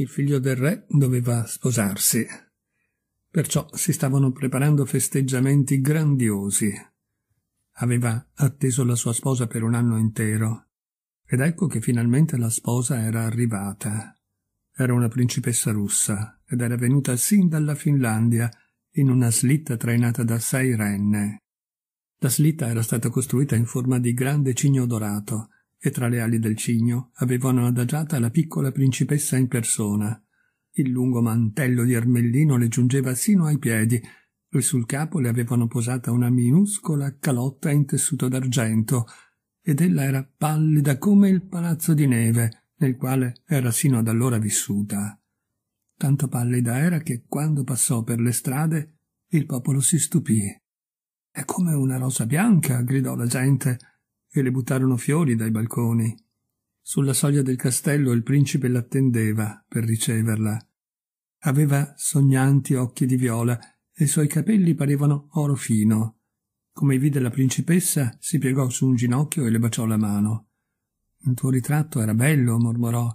Il figlio del re doveva sposarsi. Perciò si stavano preparando festeggiamenti grandiosi. Aveva atteso la sua sposa per un anno intero, ed ecco che finalmente la sposa era arrivata. Era una principessa russa ed era venuta sin dalla Finlandia in una slitta trainata da sei renne. La slitta era stata costruita in forma di grande cigno dorato e tra le ali del cigno avevano adagiata la piccola principessa in persona. Il lungo mantello di ermellino le giungeva sino ai piedi e sul capo le avevano posata una minuscola calotta in tessuto d'argento ed ella era pallida come il palazzo di neve nel quale era sino ad allora vissuta. Tanto pallida era che quando passò per le strade il popolo si stupì. È come una rosa bianca, gridò la gente, e le buttarono fiori dai balconi. Sulla soglia del castello il principe l'attendeva per riceverla. Aveva sognanti occhi di viola e i suoi capelli parevano oro fino. Come vide la principessa, si piegò su un ginocchio e le baciò la mano. Il tuo ritratto era bello, mormorò,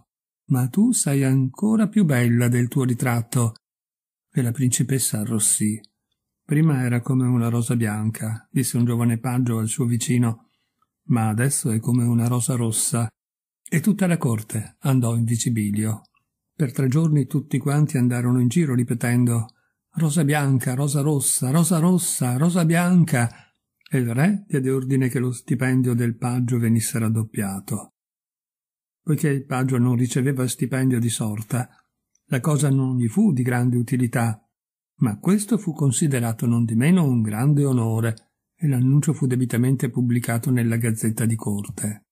ma tu sei ancora più bella del tuo ritratto. E la principessa arrossì. Prima era come una rosa bianca, disse un giovane paggio al suo vicino, ma adesso è come una rosa rossa. E tutta la corte andò in vicibilio. Per tre giorni tutti quanti andarono in giro ripetendo Rosa bianca, rosa rossa, rosa rossa, rosa bianca. E il re diede ordine che lo stipendio del paggio venisse raddoppiato. Poiché il paggio non riceveva stipendio di sorta, la cosa non gli fu di grande utilità, ma questo fu considerato non di meno un grande onore e l'annuncio fu debitamente pubblicato nella gazzetta di corte.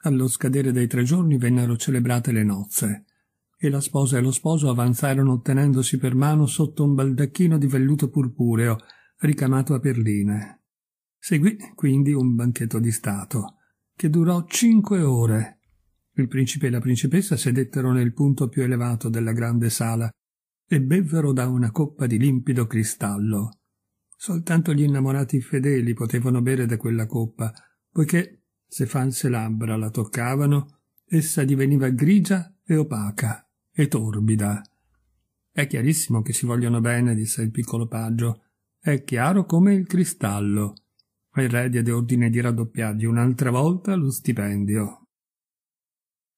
Allo scadere dei tre giorni vennero celebrate le nozze, e la sposa e lo sposo avanzarono tenendosi per mano sotto un baldacchino di velluto purpureo ricamato a perline. Seguì quindi un banchetto di stato, che durò cinque ore. Il principe e la principessa sedettero nel punto più elevato della grande sala e bevvero da una coppa di limpido cristallo. Soltanto gli innamorati fedeli potevano bere da quella coppa, poiché se false labbra la toccavano, essa diveniva grigia e opaca e torbida. È chiarissimo che si vogliono bene, disse il piccolo paggio. È chiaro come il cristallo. Il re diede ordine di raddoppiargli un'altra volta lo stipendio.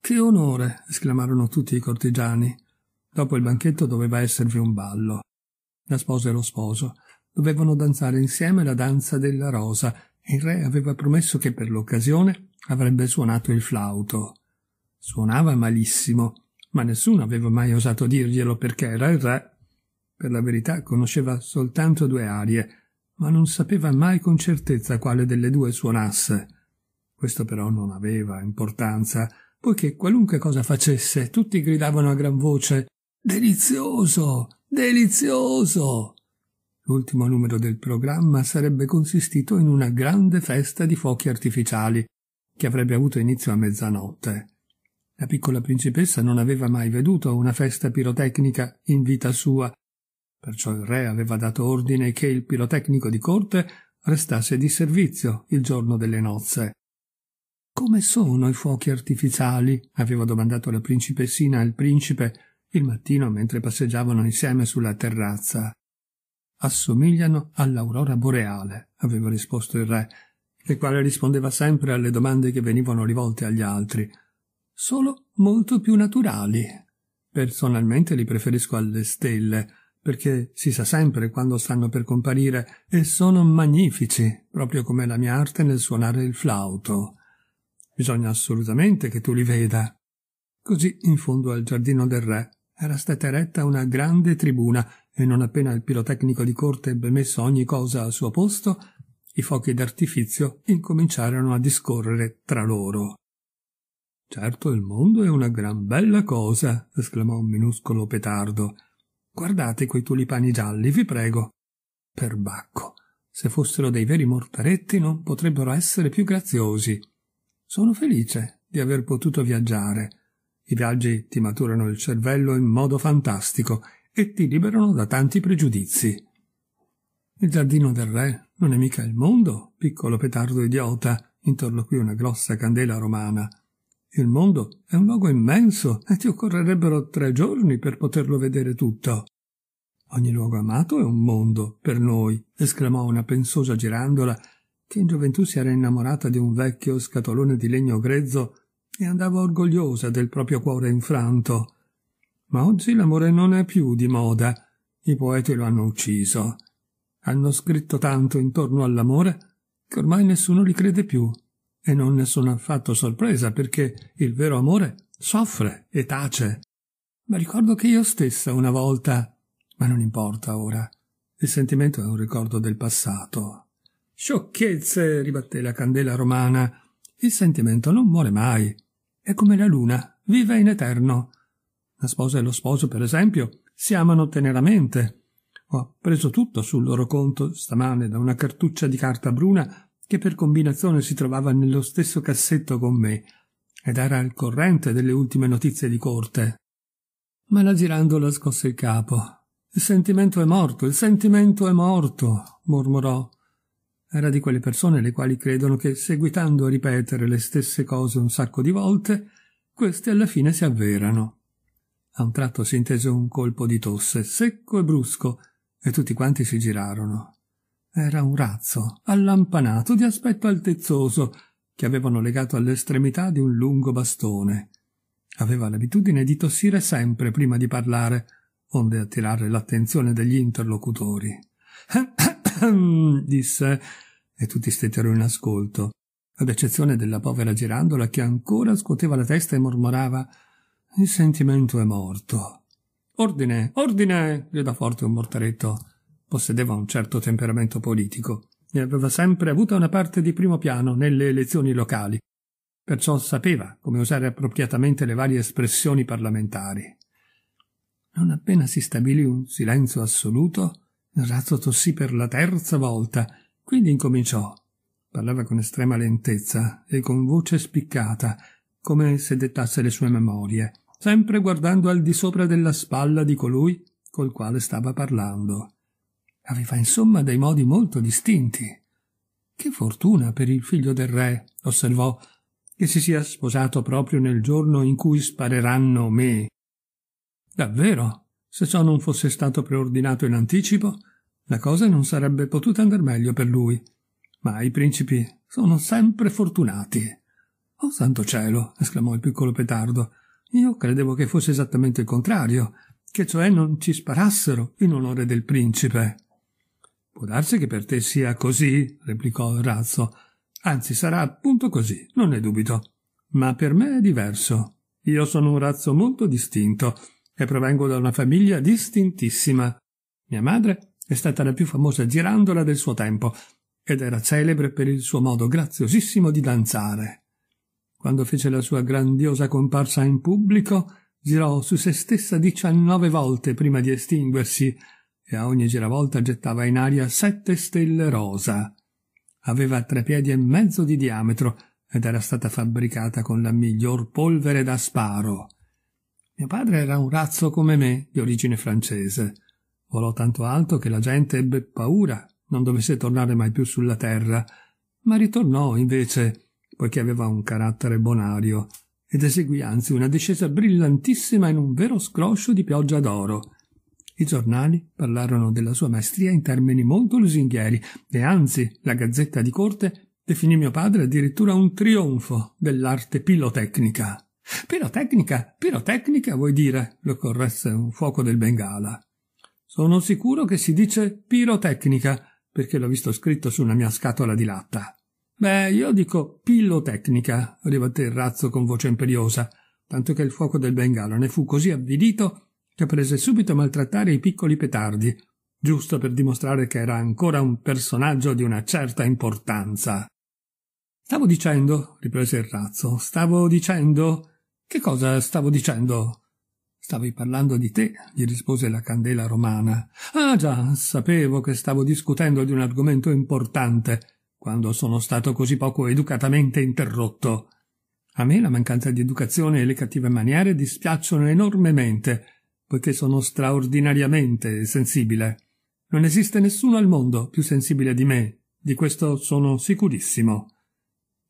Che onore! esclamarono tutti i cortigiani. Dopo il banchetto doveva esservi un ballo. La sposa e lo sposo dovevano danzare insieme la danza della rosa e il re aveva promesso che per l'occasione avrebbe suonato il flauto. Suonava malissimo, ma nessuno aveva mai osato dirglielo perché era il re. Per la verità conosceva soltanto due arie, ma non sapeva mai con certezza quale delle due suonasse. Questo però non aveva importanza, poiché qualunque cosa facesse, tutti gridavano a gran voce Delizioso! Delizioso! L'ultimo numero del programma sarebbe consistito in una grande festa di fuochi artificiali, che avrebbe avuto inizio a mezzanotte. La piccola principessa non aveva mai veduto una festa pirotecnica in vita sua, perciò il re aveva dato ordine che il pirotecnico di corte restasse di servizio il giorno delle nozze. Come sono i fuochi artificiali? aveva domandato la principessina al principe il mattino mentre passeggiavano insieme sulla terrazza assomigliano all'aurora boreale, aveva risposto il re, il quale rispondeva sempre alle domande che venivano rivolte agli altri, solo molto più naturali. Personalmente li preferisco alle stelle, perché si sa sempre quando stanno per comparire e sono magnifici, proprio come la mia arte nel suonare il flauto. Bisogna assolutamente che tu li veda. Così in fondo al giardino del re era stata eretta una grande tribuna e non appena il pirotecnico di corte ebbe messo ogni cosa al suo posto, i fuochi d'artifizio incominciarono a discorrere tra loro. Certo il mondo è una gran bella cosa, esclamò un minuscolo petardo. Guardate quei tulipani gialli, vi prego. Perbacco, se fossero dei veri mortaretti non potrebbero essere più graziosi. Sono felice di aver potuto viaggiare. I viaggi ti maturano il cervello in modo fantastico e ti liberano da tanti pregiudizi. Il giardino del re non è mica il mondo, piccolo petardo idiota, interloquì una grossa candela romana. Il mondo è un luogo immenso e ti occorrerebbero tre giorni per poterlo vedere tutto. Ogni luogo amato è un mondo per noi, esclamò una pensosa girandola che in gioventù si era innamorata di un vecchio scatolone di legno grezzo e andava orgogliosa del proprio cuore infranto. Ma oggi l'amore non è più di moda. I poeti lo hanno ucciso. Hanno scritto tanto intorno all'amore che ormai nessuno li crede più. E non ne sono affatto sorpresa perché il vero amore soffre e tace. Ma ricordo che io stessa una volta. Ma non importa ora. Il sentimento è un ricordo del passato. Sciocchezze, ribatté la candela romana. Il sentimento non muore mai. È come la luna, vive in eterno. La sposa e lo sposo, per esempio, si amano teneramente. Ho preso tutto sul loro conto stamane da una cartuccia di carta bruna che per combinazione si trovava nello stesso cassetto con me ed era al corrente delle ultime notizie di corte. Ma la girandola scosse il capo. Il sentimento è morto, il sentimento è morto, mormorò. Era di quelle persone le quali credono che, seguitando a ripetere le stesse cose un sacco di volte, queste alla fine si avverano. A un tratto si intese un colpo di tosse, secco e brusco, e tutti quanti si girarono. Era un razzo, allampanato, di aspetto altezzoso, che avevano legato all'estremità di un lungo bastone. Aveva l'abitudine di tossire sempre prima di parlare, onde attirare l'attenzione degli interlocutori. disse, e tutti stettero in ascolto, ad eccezione della povera girandola che ancora scuoteva la testa e mormorava il sentimento è morto. Ordine, ordine! gridò forte un mortaretto. Possedeva un certo temperamento politico e aveva sempre avuto una parte di primo piano nelle elezioni locali. Perciò sapeva come usare appropriatamente le varie espressioni parlamentari. Non appena si stabilì un silenzio assoluto, il razzo tossì per la terza volta, quindi incominciò. Parlava con estrema lentezza e con voce spiccata, come se dettasse le sue memorie sempre guardando al di sopra della spalla di colui col quale stava parlando. Aveva insomma dei modi molto distinti. Che fortuna per il figlio del re, osservò, che si sia sposato proprio nel giorno in cui spareranno me. Davvero, se ciò non fosse stato preordinato in anticipo, la cosa non sarebbe potuta andar meglio per lui. Ma i principi sono sempre fortunati. Oh santo cielo! esclamò il piccolo petardo. Io credevo che fosse esattamente il contrario, che cioè non ci sparassero in onore del principe. Può darsi che per te sia così, replicò il razzo. Anzi, sarà appunto così, non ne dubito. Ma per me è diverso. Io sono un razzo molto distinto e provengo da una famiglia distintissima. Mia madre è stata la più famosa girandola del suo tempo ed era celebre per il suo modo graziosissimo di danzare. Quando fece la sua grandiosa comparsa in pubblico, girò su se stessa diciannove volte prima di estinguersi e a ogni giravolta gettava in aria sette stelle rosa. Aveva tre piedi e mezzo di diametro ed era stata fabbricata con la miglior polvere da sparo. Mio padre era un razzo come me, di origine francese. Volò tanto alto che la gente ebbe paura non dovesse tornare mai più sulla terra, ma ritornò invece poiché aveva un carattere bonario, ed eseguì anzi una discesa brillantissima in un vero scroscio di pioggia d'oro. I giornali parlarono della sua maestria in termini molto lusinghieri, e anzi la Gazzetta di Corte definì mio padre addirittura un trionfo dell'arte pilotecnica. Pilotecnica, pirotecnica vuoi dire? lo corresse un fuoco del Bengala. Sono sicuro che si dice pirotecnica, perché l'ho visto scritto su una mia scatola di latta. Beh, io dico pillotecnica, ribatté il razzo con voce imperiosa, tanto che il fuoco del bengalo ne fu così avvilito che prese subito a maltrattare i piccoli petardi, giusto per dimostrare che era ancora un personaggio di una certa importanza. Stavo dicendo, riprese il razzo, stavo dicendo. Che cosa stavo dicendo? Stavi parlando di te, gli rispose la candela romana. Ah già, sapevo che stavo discutendo di un argomento importante, quando sono stato così poco educatamente interrotto. A me la mancanza di educazione e le cattive maniere dispiacciono enormemente, poiché sono straordinariamente sensibile. Non esiste nessuno al mondo più sensibile di me, di questo sono sicurissimo.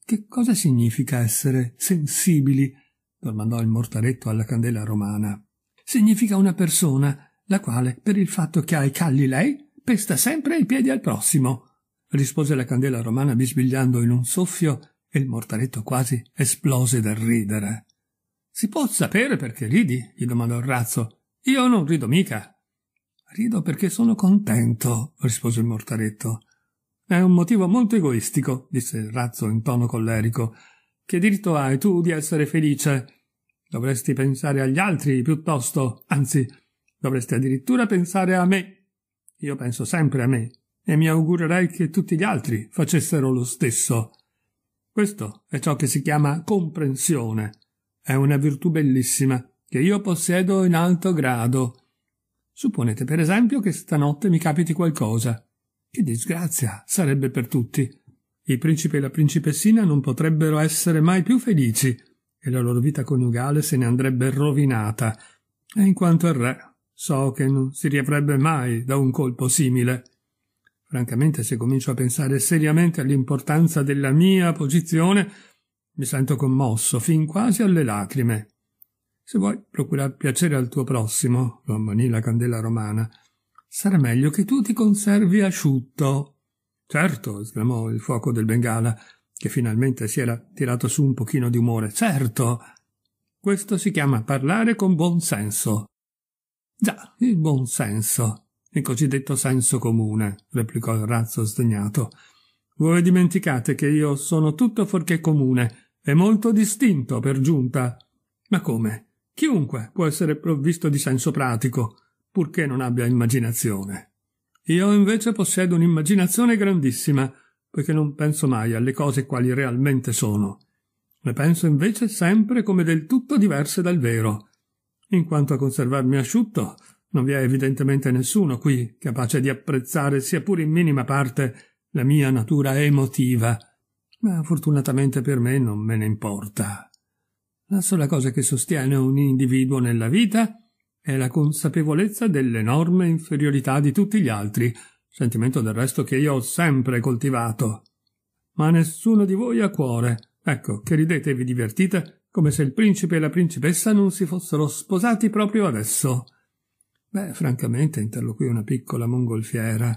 Che cosa significa essere sensibili? domandò il mortaretto alla candela romana. Significa una persona la quale, per il fatto che ha i calli lei, pesta sempre i piedi al prossimo rispose la candela romana bisbigliando in un soffio e il mortaretto quasi esplose dal ridere. Si può sapere perché ridi? gli domandò il razzo. Io non rido mica. Rido perché sono contento, rispose il mortaretto. È un motivo molto egoistico, disse il razzo in tono collerico. Che diritto hai tu di essere felice? Dovresti pensare agli altri piuttosto, anzi, dovresti addirittura pensare a me. Io penso sempre a me, e mi augurerei che tutti gli altri facessero lo stesso. Questo è ciò che si chiama comprensione. È una virtù bellissima che io possiedo in alto grado. Supponete, per esempio, che stanotte mi capiti qualcosa. Che disgrazia sarebbe per tutti. Il principe e la principessina non potrebbero essere mai più felici e la loro vita coniugale se ne andrebbe rovinata. E in quanto al re, so che non si riavrebbe mai da un colpo simile. Francamente, se comincio a pensare seriamente all'importanza della mia posizione, mi sento commosso fin quasi alle lacrime. Se vuoi procurar piacere al tuo prossimo, lo ammonì la candela romana, sarà meglio che tu ti conservi asciutto. Certo, esclamò il fuoco del Bengala, che finalmente si era tirato su un pochino di umore. Certo. Questo si chiama parlare con buon senso. Già, il buon senso il cosiddetto senso comune, replicò il razzo sdegnato. Voi dimenticate che io sono tutto fuorché comune e molto distinto per giunta. Ma come? Chiunque può essere provvisto di senso pratico, purché non abbia immaginazione. Io invece possiedo un'immaginazione grandissima, poiché non penso mai alle cose quali realmente sono. Le penso invece sempre come del tutto diverse dal vero. In quanto a conservarmi asciutto, non vi è evidentemente nessuno qui capace di apprezzare, sia pur in minima parte, la mia natura emotiva, ma fortunatamente per me non me ne importa. La sola cosa che sostiene un individuo nella vita è la consapevolezza dell'enorme inferiorità di tutti gli altri, sentimento del resto che io ho sempre coltivato. Ma nessuno di voi ha cuore. Ecco, che ridete e vi divertite come se il principe e la principessa non si fossero sposati proprio adesso. Beh, francamente, interloquì una piccola mongolfiera.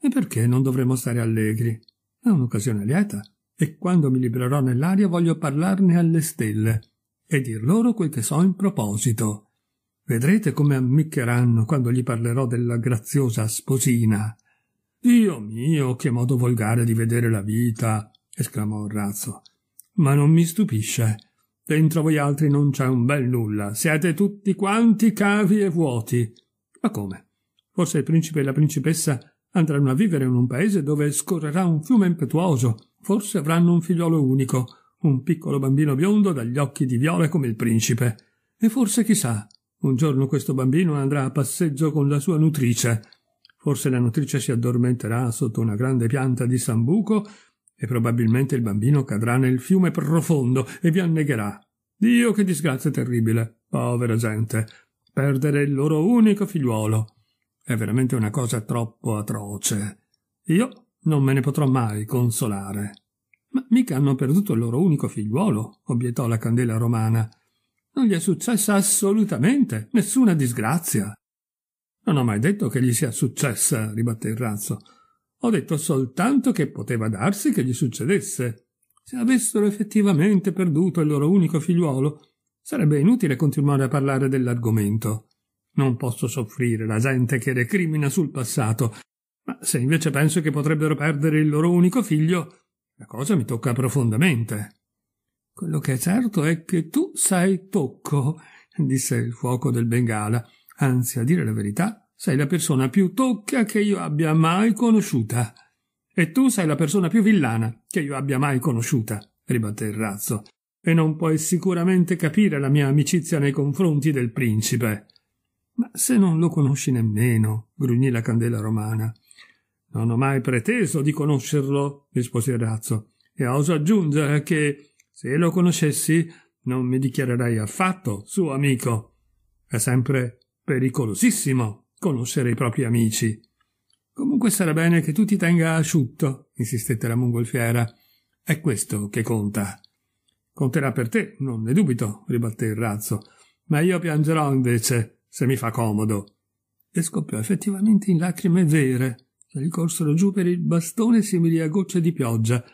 E perché non dovremmo stare allegri? È un'occasione lieta, e quando mi libererò nell'aria voglio parlarne alle stelle e dir loro quel che so in proposito. Vedrete come ammiccheranno quando gli parlerò della graziosa sposina. Dio mio, che modo volgare di vedere la vita! esclamò il razzo. Ma non mi stupisce. Dentro voi altri non c'è un bel nulla. Siete tutti quanti cavi e vuoti. Ma come? Forse il principe e la principessa andranno a vivere in un paese dove scorrerà un fiume impetuoso, forse avranno un figliolo unico, un piccolo bambino biondo dagli occhi di viola come il principe. E forse chissà, un giorno questo bambino andrà a passeggio con la sua nutrice. Forse la nutrice si addormenterà sotto una grande pianta di sambuco e probabilmente il bambino cadrà nel fiume profondo e vi annegherà. Dio che disgrazia terribile. Povera gente perdere il loro unico figliuolo. È veramente una cosa troppo atroce. Io non me ne potrò mai consolare. Ma mica hanno perduto il loro unico figliuolo, obiettò la candela romana. Non gli è successa assolutamente nessuna disgrazia. Non ho mai detto che gli sia successa, ribatté il razzo. Ho detto soltanto che poteva darsi che gli succedesse. Se avessero effettivamente perduto il loro unico figliuolo, Sarebbe inutile continuare a parlare dell'argomento. Non posso soffrire la gente che recrimina sul passato, ma se invece penso che potrebbero perdere il loro unico figlio, la cosa mi tocca profondamente. Quello che è certo è che tu sei tocco, disse il fuoco del Bengala. Anzi, a dire la verità, sei la persona più tocca che io abbia mai conosciuta. E tu sei la persona più villana che io abbia mai conosciuta, ribatté il razzo e non puoi sicuramente capire la mia amicizia nei confronti del principe. Ma se non lo conosci nemmeno, grugnì la candela romana. Non ho mai preteso di conoscerlo, rispose il razzo, e oso aggiungere che, se lo conoscessi, non mi dichiarerei affatto suo amico. È sempre pericolosissimo conoscere i propri amici. Comunque sarà bene che tu ti tenga asciutto, insistette la mongolfiera. È questo che conta. Conterà per te, non ne dubito, ribatté il razzo, ma io piangerò invece, se mi fa comodo. E scoppiò effettivamente in lacrime vere, che gli corsero giù per il bastone simili a gocce di pioggia,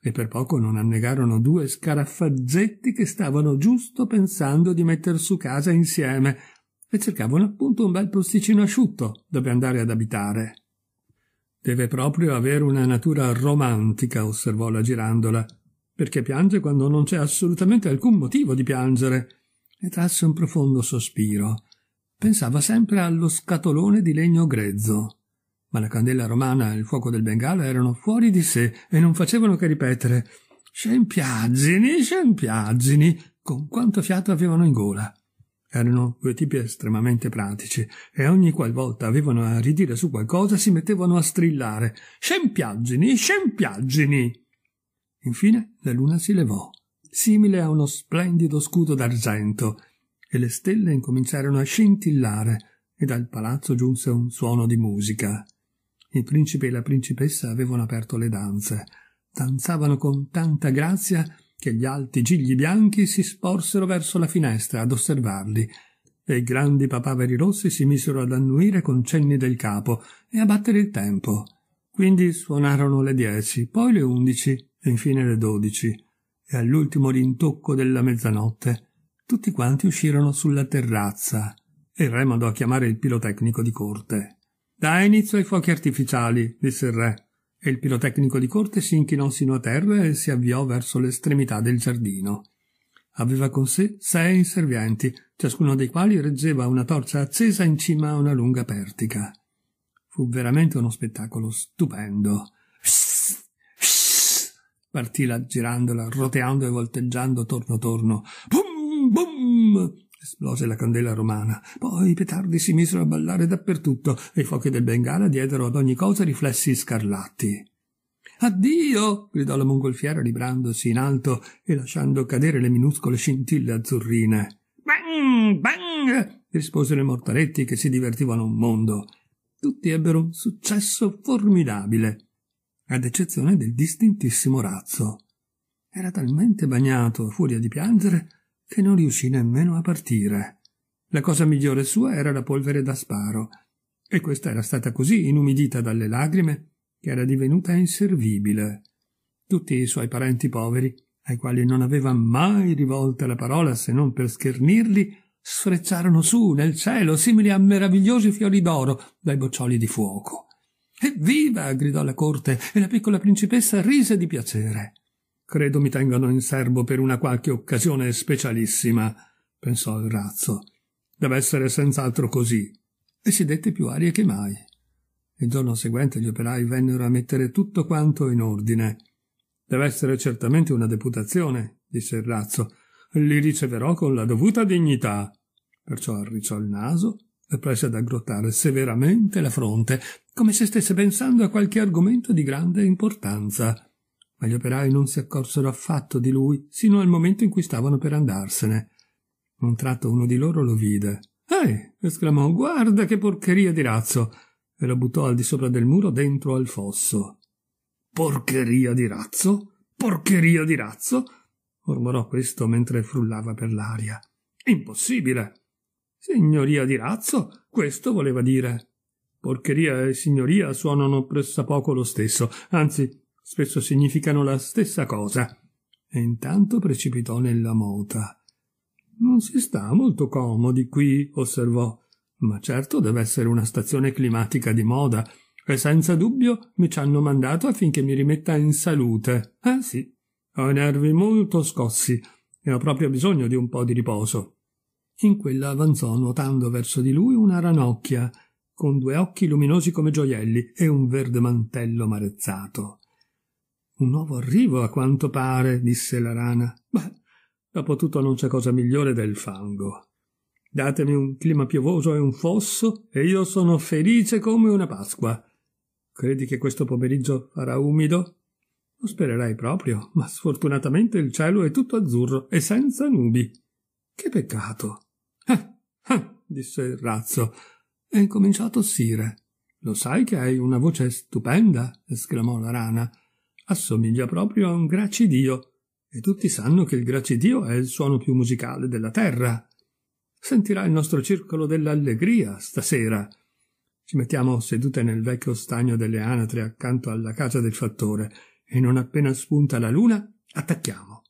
e per poco non annegarono due scarafaggetti che stavano giusto pensando di metter su casa insieme e cercavano appunto un bel posticino asciutto dove andare ad abitare. Deve proprio avere una natura romantica, osservò la girandola, perché piange quando non c'è assolutamente alcun motivo di piangere, e trasse un profondo sospiro. Pensava sempre allo scatolone di legno grezzo. Ma la candela romana e il fuoco del Bengala erano fuori di sé e non facevano che ripetere scempiaggini, scempiaggini, con quanto fiato avevano in gola. Erano due tipi estremamente pratici e ogni qualvolta avevano a ridire su qualcosa si mettevano a strillare scempiaggini, scempiaggini. Infine la luna si levò, simile a uno splendido scudo d'argento, e le stelle incominciarono a scintillare, e dal palazzo giunse un suono di musica. Il principe e la principessa avevano aperto le danze. Danzavano con tanta grazia che gli alti gigli bianchi si sporsero verso la finestra ad osservarli, e i grandi papaveri rossi si misero ad annuire con cenni del capo e a battere il tempo. Quindi suonarono le dieci, poi le undici, e infine le dodici, e all'ultimo rintocco della mezzanotte tutti quanti uscirono sulla terrazza e il re mandò a chiamare il pirotecnico di corte. Dà inizio ai fuochi artificiali, disse il re, e il pirotecnico di corte si inchinò sino a terra e si avviò verso l'estremità del giardino. Aveva con sé sei inservienti, ciascuno dei quali reggeva una torcia accesa in cima a una lunga pertica. Fu veramente uno spettacolo stupendo. Psst! partì la girandola, roteando e volteggiando torno torno. Bum, bum! Esplose la candela romana. Poi i petardi si misero a ballare dappertutto e i fuochi del Bengala diedero ad ogni cosa riflessi scarlatti. Addio! gridò la mongolfiera librandosi in alto e lasciando cadere le minuscole scintille azzurrine. Bang! Bang! risposero i mortaletti che si divertivano un mondo. Tutti ebbero un successo formidabile ad eccezione del distintissimo razzo. Era talmente bagnato a furia di piangere che non riuscì nemmeno a partire. La cosa migliore sua era la polvere da sparo, e questa era stata così inumidita dalle lagrime che era divenuta inservibile. Tutti i suoi parenti poveri, ai quali non aveva mai rivolta la parola se non per schernirli, sfrecciarono su nel cielo simili a meravigliosi fiori d'oro dai boccioli di fuoco. Evviva! gridò la corte e la piccola principessa rise di piacere. Credo mi tengano in serbo per una qualche occasione specialissima, pensò il razzo. Deve essere senz'altro così. E si dette più arie che mai. Il giorno seguente gli operai vennero a mettere tutto quanto in ordine. Deve essere certamente una deputazione, disse il razzo. Li riceverò con la dovuta dignità. Perciò arricciò il naso, prese ad aggrottare severamente la fronte, come se stesse pensando a qualche argomento di grande importanza. Ma gli operai non si accorsero affatto di lui sino al momento in cui stavano per andarsene. Un tratto uno di loro lo vide. Ehi! esclamò, guarda che porcheria di razzo! e lo buttò al di sopra del muro dentro al fosso. Porcheria di razzo? Porcheria di razzo? mormorò questo mentre frullava per l'aria. Impossibile! Signoria di razzo, questo voleva dire. Porcheria e signoria suonano pressappoco lo stesso, anzi, spesso significano la stessa cosa. E intanto precipitò nella mota. Non si sta molto comodi qui, osservò, ma certo deve essere una stazione climatica di moda, e senza dubbio mi ci hanno mandato affinché mi rimetta in salute. Ah sì, ho i nervi molto scossi e ho proprio bisogno di un po' di riposo. In quella avanzò nuotando verso di lui una ranocchia, con due occhi luminosi come gioielli e un verde mantello marezzato. Un nuovo arrivo, a quanto pare, disse la rana. Beh, dopo tutto non c'è cosa migliore del fango. Datemi un clima piovoso e un fosso, e io sono felice come una Pasqua. Credi che questo pomeriggio farà umido? Lo spererei proprio, ma sfortunatamente il cielo è tutto azzurro e senza nubi. Che peccato. Eh, eh, disse il razzo. e È a tossire. Lo sai che hai una voce stupenda? esclamò la rana. Assomiglia proprio a un gracidio. E tutti sanno che il gracidio è il suono più musicale della terra. Sentirà il nostro circolo dell'allegria stasera. Ci mettiamo sedute nel vecchio stagno delle anatre accanto alla casa del fattore e non appena spunta la luna attacchiamo.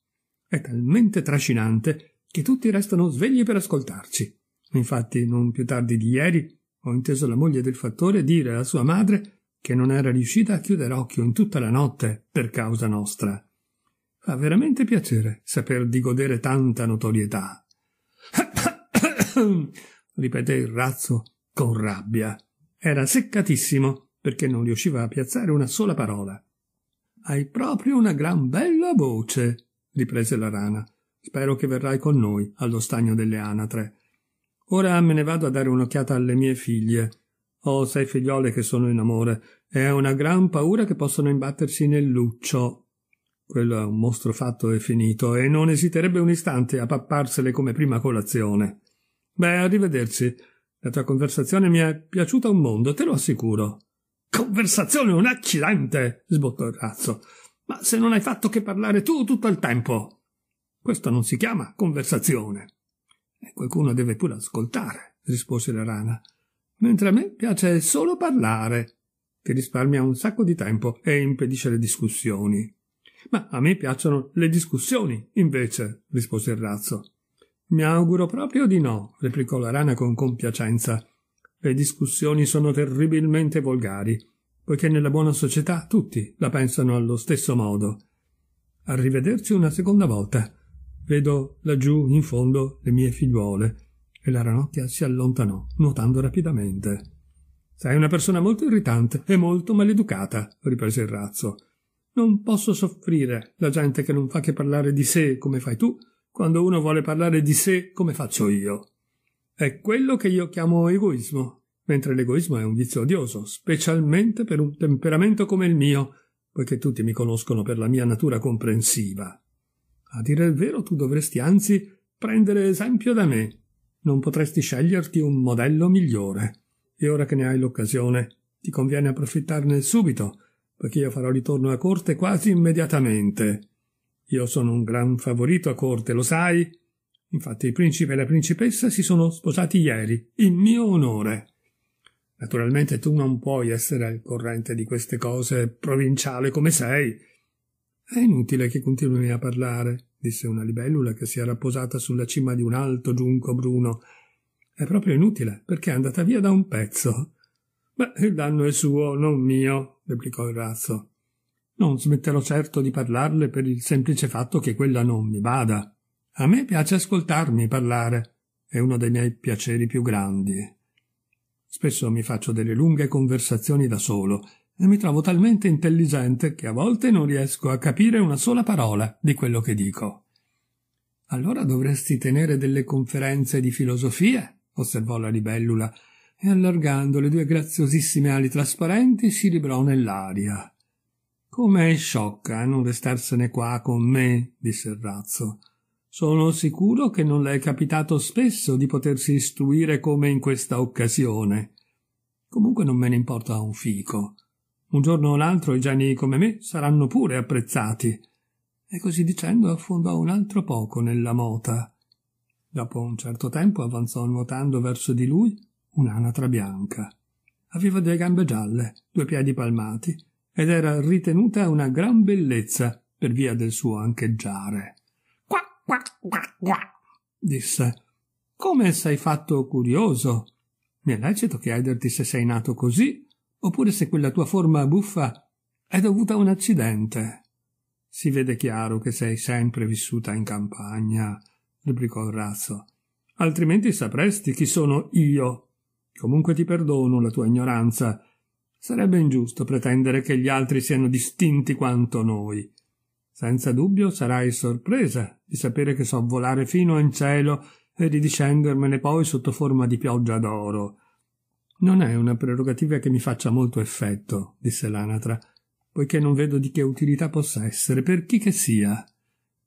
È talmente trascinante che tutti restano svegli per ascoltarci. Infatti, non più tardi di ieri, ho inteso la moglie del fattore dire a sua madre che non era riuscita a chiudere occhio in tutta la notte per causa nostra. Fa veramente piacere saper di godere tanta notorietà. ripeté il razzo con rabbia. Era seccatissimo perché non riusciva a piazzare una sola parola. Hai proprio una gran bella voce, riprese la rana. Spero che verrai con noi allo stagno delle anatre. Ora me ne vado a dare un'occhiata alle mie figlie. Ho sei figliole che sono in amore. e ho una gran paura che possano imbattersi nel luccio. Quello è un mostro fatto e finito, e non esiterebbe un istante a papparsele come prima colazione. Beh, arrivederci. La tua conversazione mi è piaciuta un mondo, te lo assicuro. Conversazione un accidente! sbottò il razzo. Ma se non hai fatto che parlare tu tutto il tempo. Questo non si chiama conversazione. E qualcuno deve pure ascoltare, rispose la rana. Mentre a me piace solo parlare, che risparmia un sacco di tempo e impedisce le discussioni. Ma a me piacciono le discussioni, invece, rispose il razzo. Mi auguro proprio di no, replicò la rana con compiacenza. Le discussioni sono terribilmente volgari, poiché nella buona società tutti la pensano allo stesso modo. Arrivederci una seconda volta. Vedo laggiù in fondo le mie figliuole. E la ranocchia si allontanò, nuotando rapidamente. Sei una persona molto irritante e molto maleducata, riprese il razzo. Non posso soffrire la gente che non fa che parlare di sé come fai tu, quando uno vuole parlare di sé come faccio io. È quello che io chiamo egoismo, mentre l'egoismo è un vizio odioso, specialmente per un temperamento come il mio, poiché tutti mi conoscono per la mia natura comprensiva. A dire il vero, tu dovresti anzi prendere esempio da me. Non potresti sceglierti un modello migliore. E ora che ne hai l'occasione, ti conviene approfittarne subito, perché io farò ritorno a corte quasi immediatamente. Io sono un gran favorito a corte, lo sai? Infatti il principe e la principessa si sono sposati ieri, in mio onore. Naturalmente tu non puoi essere al corrente di queste cose provinciale come sei, è inutile che continui a parlare, disse una libellula che si era posata sulla cima di un alto giunco bruno. È proprio inutile, perché è andata via da un pezzo. Beh, il danno è suo, non mio, replicò il razzo. Non smetterò certo di parlarle per il semplice fatto che quella non mi bada. A me piace ascoltarmi parlare. È uno dei miei piaceri più grandi. Spesso mi faccio delle lunghe conversazioni da solo e mi trovo talmente intelligente che a volte non riesco a capire una sola parola di quello che dico. Allora dovresti tenere delle conferenze di filosofia, osservò la ribellula, e allargando le due graziosissime ali trasparenti si librò nell'aria. Come è sciocca non restarsene qua con me, disse il razzo. Sono sicuro che non le è capitato spesso di potersi istruire come in questa occasione. Comunque non me ne importa un fico. Un giorno o l'altro i geni come me saranno pure apprezzati. E così dicendo affondò un altro poco nella mota. Dopo un certo tempo avanzò nuotando verso di lui un'anatra bianca. Aveva delle gambe gialle, due piedi palmati, ed era ritenuta una gran bellezza per via del suo ancheggiare. Qua, qua, qua, qua, disse. Come sei fatto curioso? Mi è lecito chiederti se sei nato così oppure se quella tua forma buffa è dovuta a un accidente. Si vede chiaro che sei sempre vissuta in campagna, replicò il razzo. Altrimenti sapresti chi sono io. Comunque ti perdono la tua ignoranza. Sarebbe ingiusto pretendere che gli altri siano distinti quanto noi. Senza dubbio sarai sorpresa di sapere che so volare fino in cielo e di discendermene poi sotto forma di pioggia d'oro. Non è una prerogativa che mi faccia molto effetto, disse l'anatra, poiché non vedo di che utilità possa essere per chi che sia.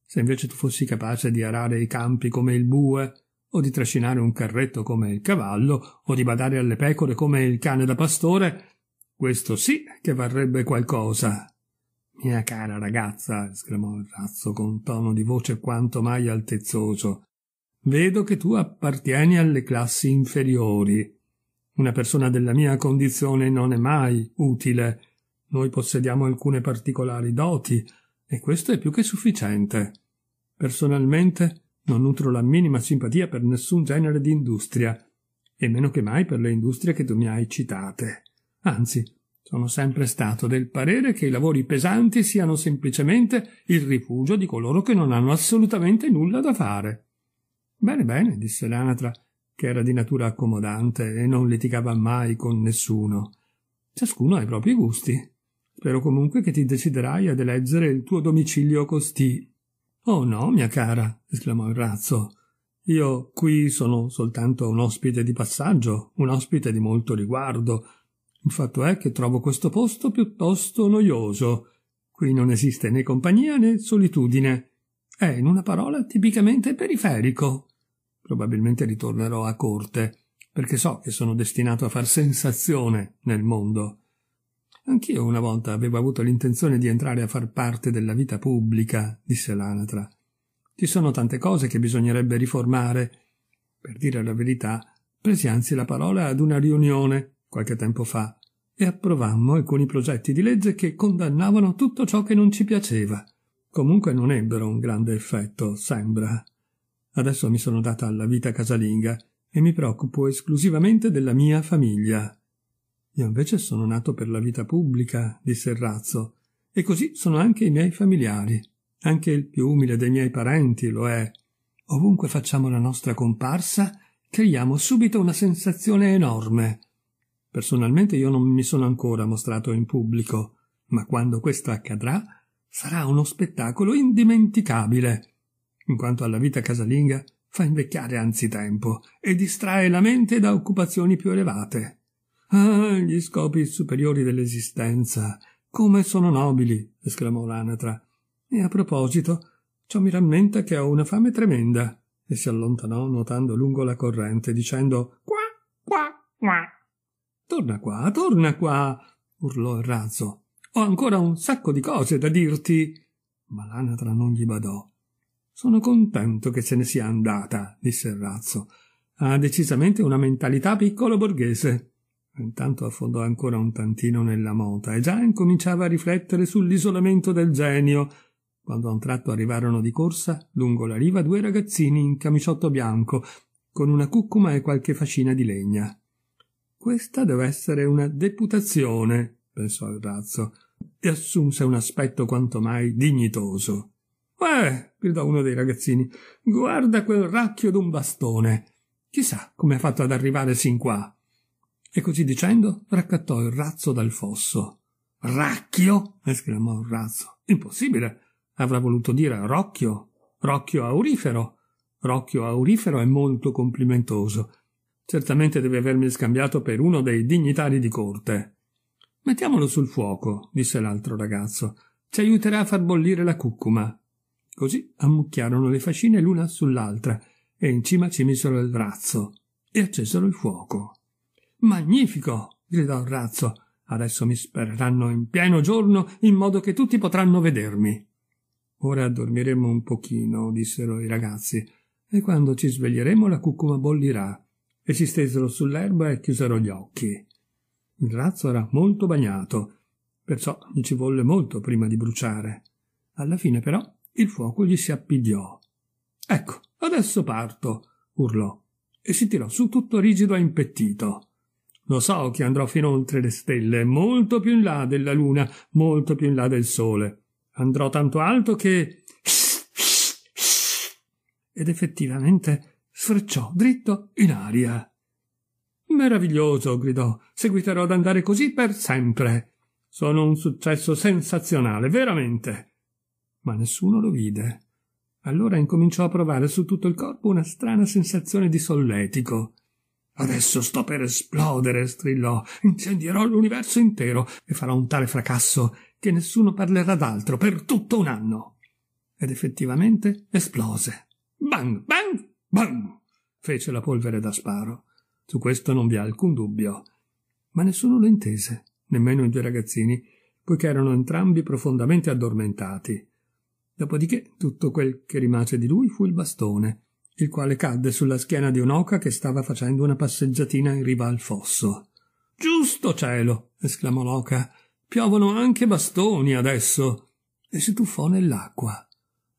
Se invece tu fossi capace di arare i campi come il bue, o di trascinare un carretto come il cavallo, o di badare alle pecore come il cane da pastore, questo sì che varrebbe qualcosa. Mia cara ragazza, esclamò il razzo con tono di voce quanto mai altezzoso, vedo che tu appartieni alle classi inferiori. Una persona della mia condizione non è mai utile. Noi possediamo alcune particolari doti, e questo è più che sufficiente. Personalmente non nutro la minima simpatia per nessun genere di industria, e meno che mai per le industrie che tu mi hai citate. Anzi, sono sempre stato del parere che i lavori pesanti siano semplicemente il rifugio di coloro che non hanno assolutamente nulla da fare. Bene, bene, disse l'anatra, che era di natura accomodante e non litigava mai con nessuno. Ciascuno ha i propri gusti. Spero comunque che ti deciderai ad eleggere il tuo domicilio costì. Oh no, mia cara, esclamò il razzo. Io qui sono soltanto un ospite di passaggio, un ospite di molto riguardo. Il fatto è che trovo questo posto piuttosto noioso. Qui non esiste né compagnia né solitudine. È, in una parola, tipicamente periferico probabilmente ritornerò a corte, perché so che sono destinato a far sensazione nel mondo. Anch'io una volta avevo avuto l'intenzione di entrare a far parte della vita pubblica, disse l'anatra. Ci sono tante cose che bisognerebbe riformare. Per dire la verità, presi anzi la parola ad una riunione, qualche tempo fa, e approvammo alcuni progetti di legge che condannavano tutto ciò che non ci piaceva. Comunque non ebbero un grande effetto, sembra. Adesso mi sono data alla vita casalinga e mi preoccupo esclusivamente della mia famiglia. Io invece sono nato per la vita pubblica, disse il razzo, e così sono anche i miei familiari. Anche il più umile dei miei parenti lo è. Ovunque facciamo la nostra comparsa, creiamo subito una sensazione enorme. Personalmente io non mi sono ancora mostrato in pubblico, ma quando questo accadrà sarà uno spettacolo indimenticabile in quanto alla vita casalinga fa invecchiare anzitempo e distrae la mente da occupazioni più elevate. Ah, gli scopi superiori dell'esistenza, come sono nobili! esclamò l'anatra. E a proposito, ciò mi rammenta che ho una fame tremenda. E si allontanò nuotando lungo la corrente, dicendo qua, qua, qua. Torna qua, torna qua, urlò il razzo. Ho ancora un sacco di cose da dirti. Ma l'anatra non gli badò sono contento che se ne sia andata, disse il razzo. Ha decisamente una mentalità piccolo borghese. Intanto affondò ancora un tantino nella mota e già incominciava a riflettere sull'isolamento del genio, quando a un tratto arrivarono di corsa lungo la riva due ragazzini in camiciotto bianco, con una cuccuma e qualche fascina di legna. Questa deve essere una deputazione, pensò il razzo, e assunse un aspetto quanto mai dignitoso. Uè! gridò uno dei ragazzini. Guarda quel racchio d'un bastone. Chissà come ha fatto ad arrivare sin qua. E così dicendo raccattò il razzo dal fosso. Racchio? esclamò il razzo. Impossibile. Avrà voluto dire rocchio. Rocchio aurifero. Rocchio aurifero è molto complimentoso. Certamente deve avermi scambiato per uno dei dignitari di corte. Mettiamolo sul fuoco, disse l'altro ragazzo. Ci aiuterà a far bollire la cucuma. Così ammucchiarono le fascine l'una sull'altra e in cima ci misero il razzo e accesero il fuoco. Magnifico! gridò il razzo. Adesso mi sperranno in pieno giorno in modo che tutti potranno vedermi. Ora dormiremo un pochino, dissero i ragazzi, e quando ci sveglieremo la cucuma bollirà. E si stesero sull'erba e chiusero gli occhi. Il razzo era molto bagnato, perciò gli ci volle molto prima di bruciare. Alla fine, però, il fuoco gli si appigliò. Ecco, adesso parto, urlò, e si tirò su tutto rigido e impettito. Lo so che andrò fin oltre le stelle, molto più in là della luna, molto più in là del sole. Andrò tanto alto che... Ed effettivamente sfrecciò dritto in aria. Meraviglioso, gridò. Seguiterò ad andare così per sempre. Sono un successo sensazionale, veramente ma nessuno lo vide. Allora incominciò a provare su tutto il corpo una strana sensazione di solletico. Adesso sto per esplodere, strillò. Incendierò l'universo intero e farò un tale fracasso che nessuno parlerà d'altro per tutto un anno. Ed effettivamente esplose. Bang, bang, bang! fece la polvere da sparo. Su questo non vi è alcun dubbio. Ma nessuno lo intese, nemmeno i due ragazzini, poiché erano entrambi profondamente addormentati Dopodiché tutto quel che rimase di lui fu il bastone, il quale cadde sulla schiena di un'oca che stava facendo una passeggiatina in riva al fosso. Giusto cielo! esclamò l'oca. Piovono anche bastoni adesso! E si tuffò nell'acqua.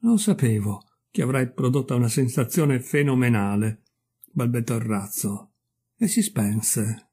Non sapevo che avrei prodotta una sensazione fenomenale, balbettò il razzo, e si spense.